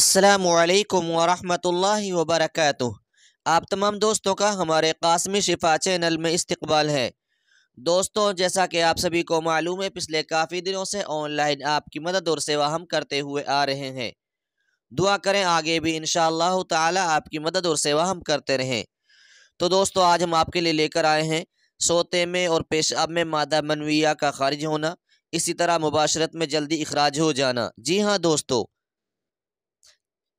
अल्लाम वरहमल वबरक आप तमाम दोस्तों का हमारे कासमी शिफा चैनल में इस्तबाल है दोस्तों जैसा कि आप सभी को मालूम है पिछले काफ़ी दिनों से ऑनलाइन आपकी मदद और सेवा हम करते हुए आ रहे हैं दुआ करें आगे भी इन ताला आपकी मदद और सेवा हम करते रहें तो दोस्तों आज हम आपके लिए लेकर आए हैं सोते में और पेशाब में मादा मनविया का खारिज होना इसी तरह मुबाशरत में जल्दी अखराज हो जाना जी हाँ दोस्तों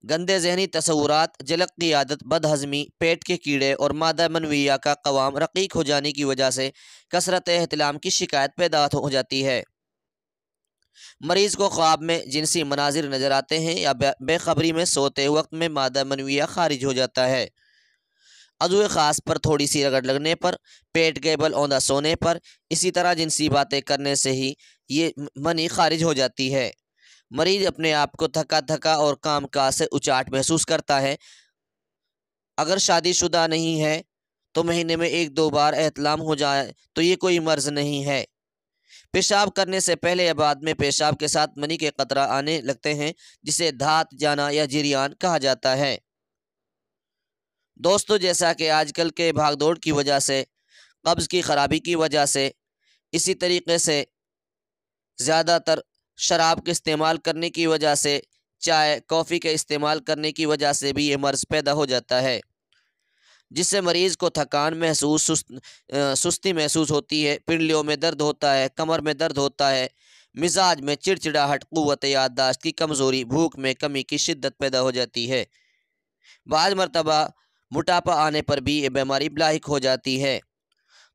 गंदे जहनी तस्वूरत जलक की आदत बदहजमी पेट के कीड़े और मादा मनविया का कवाम रकीक हो जाने की वजह से कसरत अहतलाम की शिकायत पैदा हो जाती है मरीज़ को ख्वाब में जिनसी मनाजिर नज़र आते हैं या बेखबरी में सोते वक्त में मादा मनविया खारिज हो जाता है अजुए ख़ास पर थोड़ी सी रगड़ लगने पर पेट के बल औंधा सोने पर इसी तरह जिनसी बातें करने से ही ये मनी खारिज हो जाती है मरीज अपने आप को थका थका और काम काज से उचाट महसूस करता है अगर शादीशुदा नहीं है तो महीने में एक दो बार एहतलाम हो जाए तो ये कोई मर्ज नहीं है पेशाब करने से पहले या बाद में पेशाब के साथ मनी के कतरा आने लगते हैं जिसे धात जाना या जिरियान कहा जाता है दोस्तों जैसा कि आजकल के भागदौड़ की वजह से कब्ज़ की ख़राबी की वजह से इसी तरीके से ज़्यादातर शराब के इस्तेमाल करने की वजह से चाय कॉफ़ी के इस्तेमाल करने की वजह से भी ये मर्ज़ पैदा हो जाता है जिससे मरीज़ को थकान महसूस सुस्त, सुस्ती महसूस होती है पिंडलियों में दर्द होता है कमर में दर्द होता है मिजाज में चिड़चिड़ाहट क़वत याददाश्त की कमज़ोरी भूख में कमी की शिद्दत पैदा हो जाती है बाद मरतबा मोटापा आने पर भी ये बीमारी लाक हो जाती है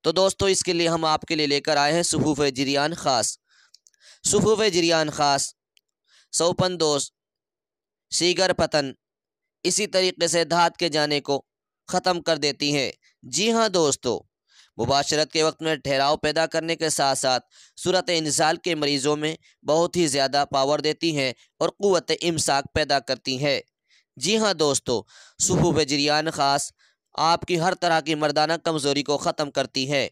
तो दोस्तों इसके लिए हम आपके लिए लेकर आए हैं सहूफ जरियान ख़ास सफ़ूफ़ जरियान ख़ास सोपन दोस्त सीगर पतन इसी तरीके से धात के जाने को ख़त्म कर देती हैं जी हाँ दोस्तों मुबाशरत के वक्त में ठहराव पैदा करने के साथ साथ सूरत इंसाल के मरीज़ों में बहुत ही ज़्यादा पावर देती हैं और क़वत इमसाक पैदा करती हैं जी हाँ दोस्तों सुबह जरियान ख़ास आपकी हर तरह की मर्दाना कमज़ोरी को ख़त्म करती है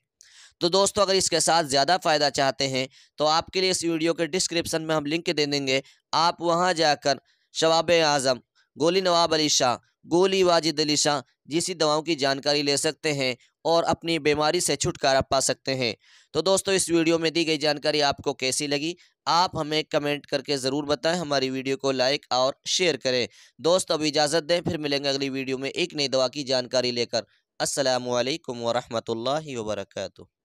तो दोस्तों अगर इसके साथ ज़्यादा फ़ायदा चाहते हैं तो आपके लिए इस वीडियो के डिस्क्रिप्शन में हम लिंक दे देंगे आप वहाँ जाकर शवाब आज़म गोली नवाब अली शाह गोली वाजिद अली शाह जैसी दवाओं की जानकारी ले सकते हैं और अपनी बीमारी से छुटकारा पा सकते हैं तो दोस्तों इस वीडियो में दी गई जानकारी आपको कैसी लगी आप हमें कमेंट करके ज़रूर बताएं हमारी वीडियो को लाइक और शेयर करें दोस्तों अब इजाज़त दें फिर मिलेंगे अगली वीडियो में एक नई दवा की जानकारी लेकर असलकम वरहमल वर्का